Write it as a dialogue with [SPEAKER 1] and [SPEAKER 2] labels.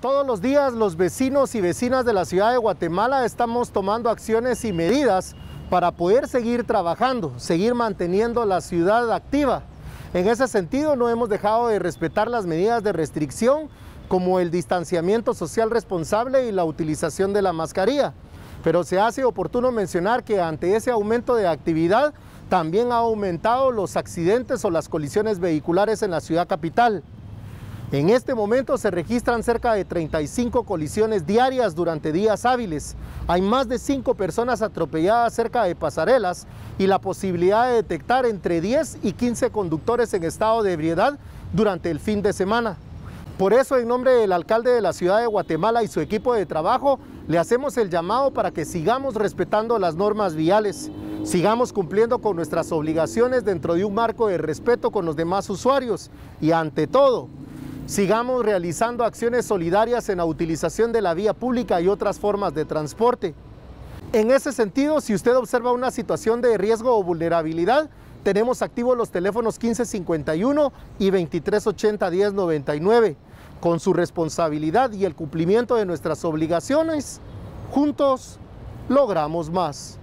[SPEAKER 1] Todos los días los vecinos y vecinas de la ciudad de Guatemala estamos tomando acciones y medidas para poder seguir trabajando, seguir manteniendo la ciudad activa. En ese sentido, no hemos dejado de respetar las medidas de restricción como el distanciamiento social responsable y la utilización de la mascarilla. Pero se hace oportuno mencionar que ante ese aumento de actividad también ha aumentado los accidentes o las colisiones vehiculares en la ciudad capital. En este momento se registran cerca de 35 colisiones diarias durante días hábiles. Hay más de 5 personas atropelladas cerca de pasarelas y la posibilidad de detectar entre 10 y 15 conductores en estado de ebriedad durante el fin de semana. Por eso, en nombre del alcalde de la ciudad de Guatemala y su equipo de trabajo, le hacemos el llamado para que sigamos respetando las normas viales, sigamos cumpliendo con nuestras obligaciones dentro de un marco de respeto con los demás usuarios y, ante todo, Sigamos realizando acciones solidarias en la utilización de la vía pública y otras formas de transporte. En ese sentido, si usted observa una situación de riesgo o vulnerabilidad, tenemos activos los teléfonos 1551 y 2380 Con su responsabilidad y el cumplimiento de nuestras obligaciones, juntos logramos más.